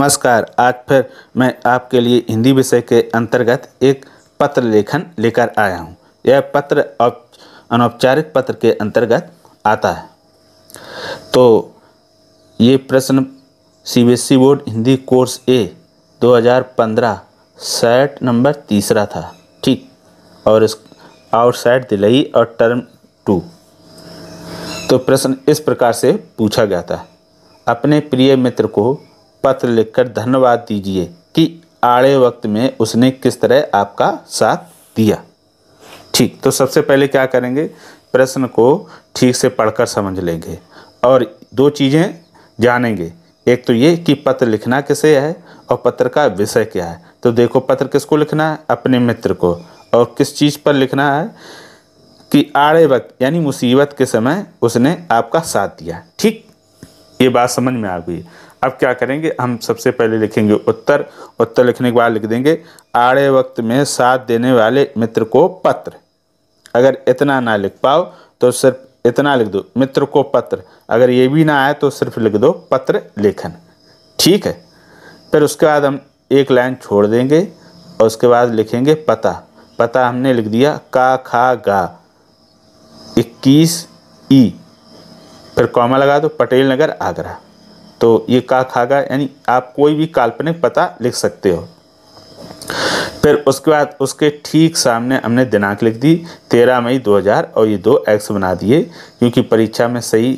नमस्कार आज फिर मैं आपके लिए हिंदी विषय के अंतर्गत एक पत्र लेखन लेकर आया हूँ यह पत्र अनौपचारिक पत्र के अंतर्गत आता है तो ये प्रश्न ई board Hindi course A 2015 set number तीसरा था ठीक और इस आउटसाइड दिलई और टर्म टू तो प्रश्न इस प्रकार से पूछा गया था अपने प्रिय मित्र को पत्र लिखकर धन्यवाद दीजिए कि आड़े वक्त में उसने किस तरह आपका साथ दिया ठीक तो सबसे पहले क्या करेंगे प्रश्न को ठीक से पढ़कर समझ लेंगे और दो चीज़ें जानेंगे एक तो ये कि पत्र लिखना किसे है और पत्र का विषय क्या है तो देखो पत्र किसको लिखना है अपने मित्र को और किस चीज़ पर लिखना है कि आड़े वक्त यानी मुसीबत के समय उसने आपका साथ दिया ठीक ये बात समझ में आ गई अब क्या करेंगे हम सबसे पहले लिखेंगे उत्तर उत्तर लिखने के बाद लिख देंगे आड़े वक्त में साथ देने वाले मित्र को पत्र अगर इतना ना लिख पाओ तो सिर्फ इतना लिख दो मित्र को पत्र अगर ये भी ना आए तो सिर्फ लिख दो पत्र लेखन ठीक है फिर उसके बाद हम एक लाइन छोड़ देंगे और उसके बाद लिखेंगे पता पता हमने लिख दिया का खा गा इक्कीस ई फिर कॉमा लगा दो पटेल नगर आगरा तो ये का खागा यानी आप कोई भी काल्पनिक पता लिख सकते हो फिर उसके बाद उसके ठीक सामने हमने दिनांक लिख दी तेरह मई 2000 और ये दो एक्स बना दिए क्योंकि परीक्षा में सही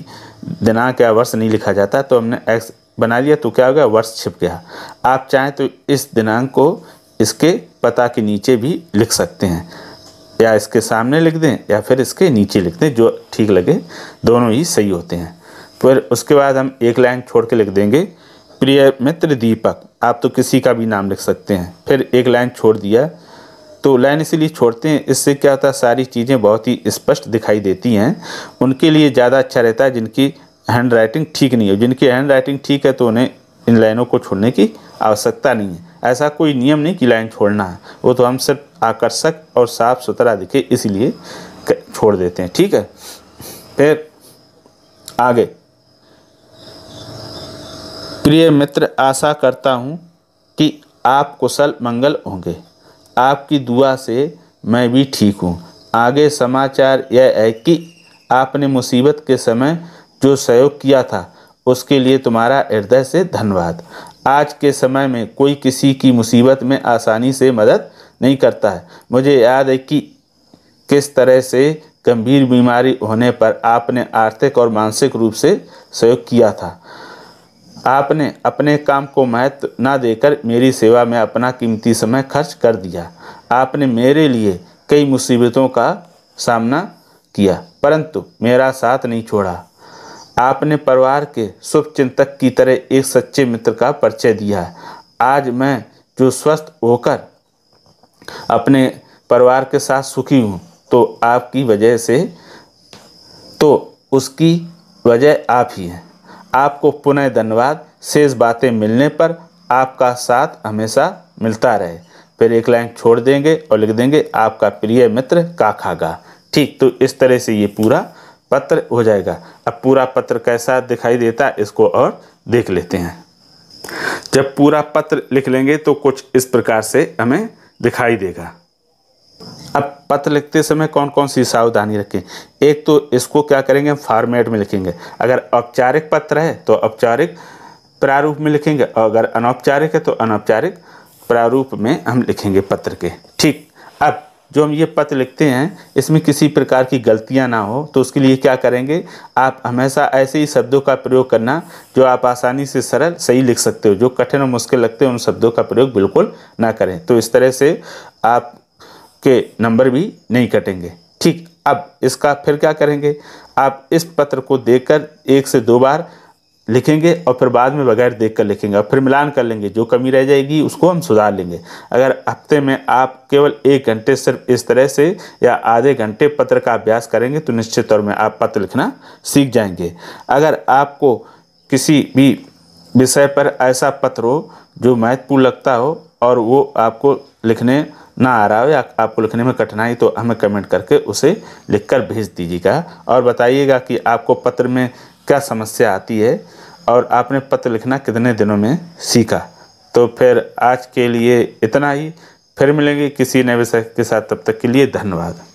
दिनांक या वर्ष नहीं लिखा जाता तो हमने एक्स बना लिया तो क्या हो गया वर्ष छिप गया आप चाहें तो इस दिनांक को इसके पता के नीचे भी लिख सकते हैं या इसके सामने लिख दें या फिर इसके नीचे लिख दें जो ठीक लगे दोनों ही सही होते हैं फिर उसके बाद हम एक लाइन छोड़ के लिख देंगे प्रिय मित्र दीपक आप तो किसी का भी नाम लिख सकते हैं फिर एक लाइन छोड़ दिया तो लाइन इसीलिए छोड़ते हैं इससे क्या होता है सारी चीज़ें बहुत ही स्पष्ट दिखाई देती हैं उनके लिए ज़्यादा अच्छा रहता है जिनकी हैंड राइटिंग ठीक नहीं है जिनकी हैंड राइटिंग ठीक है तो उन्हें इन लाइनों को छोड़ने की आवश्यकता नहीं है ऐसा कोई नियम नहीं कि लाइन छोड़ना है वो तो हम सिर्फ आकर्षक और साफ सुथरा दिखे इसलिए छोड़ देते हैं ठीक है फिर आगे प्रिय मित्र आशा करता हूँ कि आप कुशल मंगल होंगे आपकी दुआ से मैं भी ठीक हूँ आगे समाचार यह है कि आपने मुसीबत के समय जो सहयोग किया था उसके लिए तुम्हारा हृदय से धन्यवाद आज के समय में कोई किसी की मुसीबत में आसानी से मदद नहीं करता है मुझे याद है कि किस तरह से गंभीर बीमारी होने पर आपने आर्थिक और मानसिक रूप से सहयोग किया था आपने अपने काम को महत्व ना देकर मेरी सेवा में अपना कीमती समय खर्च कर दिया आपने मेरे लिए कई मुसीबतों का सामना किया परंतु मेरा साथ नहीं छोड़ा आपने परिवार के शुभ चिंतक की तरह एक सच्चे मित्र का परिचय दिया है आज मैं जो स्वस्थ होकर अपने परिवार के साथ सुखी हूँ तो आपकी वजह से तो उसकी वजह आप ही हैं आपको पुनः धन्यवाद शेष बातें मिलने पर आपका साथ हमेशा मिलता रहे फिर एक लाइन छोड़ देंगे और लिख देंगे आपका प्रिय मित्र काखागा ठीक तो इस तरह से ये पूरा पत्र हो जाएगा अब पूरा पत्र कैसा दिखाई देता है इसको और देख लेते हैं जब पूरा पत्र लिख लेंगे तो कुछ इस प्रकार से हमें दिखाई देगा अब पत्र लिखते समय कौन कौन सी सावधानी रखें एक तो इसको क्या करेंगे फॉर्मेट में लिखेंगे अगर औपचारिक पत्र है तो औपचारिक प्रारूप में लिखेंगे और अगर अनौपचारिक है तो अनौपचारिक प्रारूप में हम लिखेंगे पत्र के ठीक अब जो हम ये पत्र लिखते हैं इसमें किसी प्रकार की गलतियां ना हो तो उसके लिए क्या करेंगे आप हमेशा ऐसे ही शब्दों का प्रयोग करना जो आप आसानी से सरल सही लिख सकते हो जो कठिन और मुश्किल लगते हैं उन शब्दों का प्रयोग बिल्कुल ना करें तो इस तरह से आप के नंबर भी नहीं कटेंगे ठीक अब इसका फिर क्या करेंगे आप इस पत्र को देख एक से दो बार लिखेंगे और फिर बाद में बगैर देख कर लिखेंगे और फिर मिलान कर लेंगे जो कमी रह जाएगी उसको हम सुधार लेंगे अगर हफ्ते में आप केवल एक घंटे सिर्फ इस तरह से या आधे घंटे पत्र का अभ्यास करेंगे तो निश्चित तौर में आप पत्र लिखना सीख जाएंगे अगर आपको किसी भी विषय पर ऐसा पत्र हो जो महत्वपूर्ण लगता हो और वो आपको लिखने ना आ रहा हो या आपको लिखने में कठिनाई तो हमें कमेंट करके उसे लिखकर भेज दीजिएगा और बताइएगा कि आपको पत्र में क्या समस्या आती है और आपने पत्र लिखना कितने दिनों में सीखा तो फिर आज के लिए इतना ही फिर मिलेंगे किसी नए विषय के साथ तब तक के लिए धन्यवाद